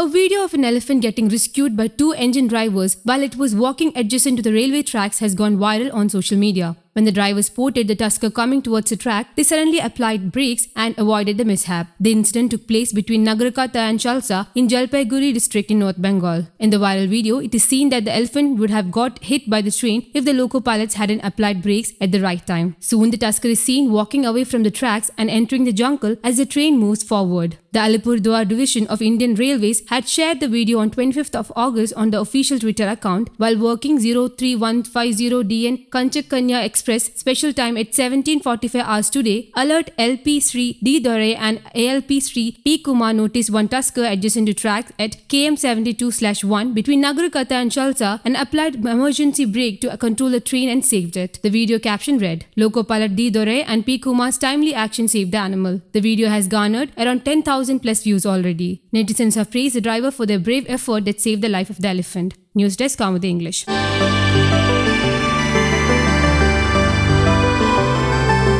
A video of an elephant getting rescued by two engine drivers while it was walking adjacent to the railway tracks has gone viral on social media. When the drivers spotted the tusker coming towards the track, they suddenly applied brakes and avoided the mishap. The incident took place between Nagrakata and Chalsa in Jalpaiguri district in North Bengal. In the viral video, it is seen that the elephant would have got hit by the train if the loco pilots hadn't applied brakes at the right time. Soon the tusker is seen walking away from the tracks and entering the jungle as the train moves forward. The Alipurduar division of Indian Railways had shared the video on 25th of August on the official Twitter account while working 03150DN Kanchak Express special time at 17:45 hours today. Alert LP 3 D Dore and ALP 3 P Kumar noticed one tusker adjacent to tracks at KM72/1 between Nagarkata and Chalsa and applied emergency brake to control the train and saved it. The video caption read, "Loco pilot D Dore and P Kumar's timely action saved the animal." The video has garnered around 10,000 1000 plus views already. Netizens have praised the driver for their brave effort that saved the life of the elephant. News Desk, Kamadhi English.